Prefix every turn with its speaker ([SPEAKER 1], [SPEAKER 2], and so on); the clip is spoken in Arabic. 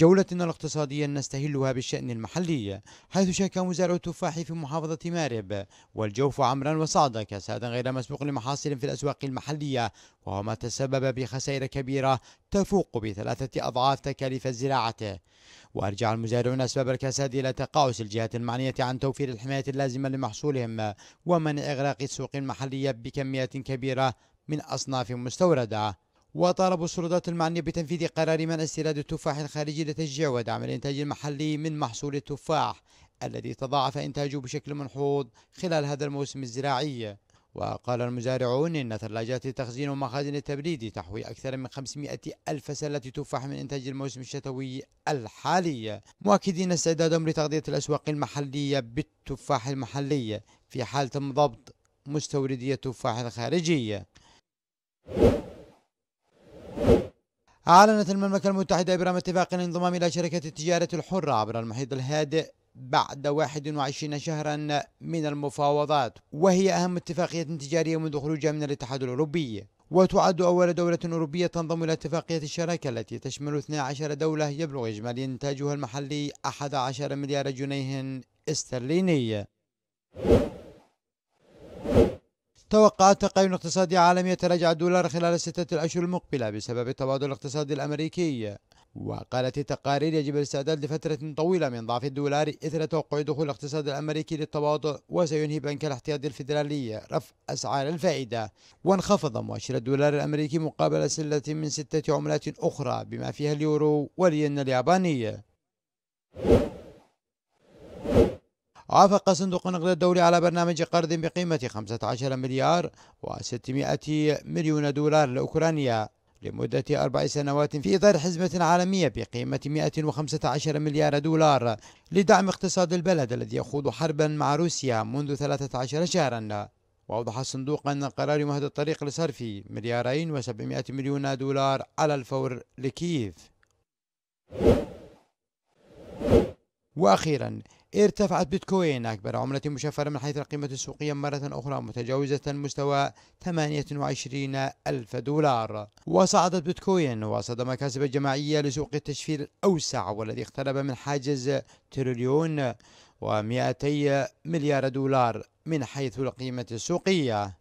[SPEAKER 1] جولتنا الاقتصادية نستهلها بالشأن المحلي حيث شارك مزارع التفاح في محافظة مارب والجوف عمرا وصعدا كسادا غير مسبوق لمحاصيل في الأسواق المحلية وهو ما تسبب بخسائر كبيرة تفوق بثلاثة أضعاف تكاليف الزراعة وأرجع المزارعون أسباب الكساد إلى تقاعس الجهات المعنية عن توفير الحماية اللازمة لمحصولهم ومنع إغلاق السوق المحلية بكميات كبيرة من أصناف مستوردة وطالبوا السلطات المعنية بتنفيذ قرار منع استيراد التفاح الخارجي لتشجيع ودعم الإنتاج المحلي من محصول التفاح الذي تضاعف إنتاجه بشكل ملحوظ خلال هذا الموسم الزراعي وقال المزارعون إن ثلاجات التخزين ومخازن التبريد تحوي أكثر من 500 ألف سلة تفاح من إنتاج الموسم الشتوي الحالي مؤكدين استعدادهم لتغذية الأسواق المحلية بالتفاح المحلي في حال تم ضبط مستوردي التفاح الخارجي أعلنت المملكة المتحدة إبرام اتفاق الانضمام إلى شركة التجارة الحرة عبر المحيط الهادئ بعد 21 شهرا من المفاوضات وهي أهم اتفاقية تجارية منذ خروجها من الاتحاد الأوروبي وتعد أول دولة أوروبية تنضم إلى اتفاقية الشراكة التي تشمل 12 دولة يبلغ إجمالي إنتاجها المحلي 11 مليار جنيه استرليني توقعت تقييم اقتصادي عالمي يتراجع الدولار خلال الستة الأشهر المقبلة بسبب التبادل الاقتصادي الأمريكي وقالت التقارير يجب الاستعداد لفترة طويلة من ضعف الدولار إثر توقع دخول الاقتصاد الأمريكي للتواضع وسينهي بنك الاحتياطي الفيدرالي رفع أسعار الفائدة وانخفض مؤشر الدولار الأمريكي مقابل سلة من ستة عملات أخرى بما فيها اليورو والين الياباني وافق صندوق النقد الدولي على برنامج قرض بقيمة 15 مليار و600 مليون دولار لأوكرانيا لمدة أربع سنوات في إطار حزمة عالمية بقيمة 115 مليار دولار لدعم اقتصاد البلد الذي يخوض حربا مع روسيا منذ 13 شهرا وأوضح الصندوق أن القرار يمهد الطريق لصرف مليارين و700 مليون دولار على الفور لكييف وأخيرا ارتفعت بيتكوين أكبر عملة مشفرة من حيث القيمة السوقية مرة أخرى متجاوزة مستوى 28 ألف دولار وصعدت بيتكوين وصد مكاسب جماعية لسوق التشفير الأوسع والذي اقترب من حاجز تريليون و200 مليار دولار من حيث القيمة السوقية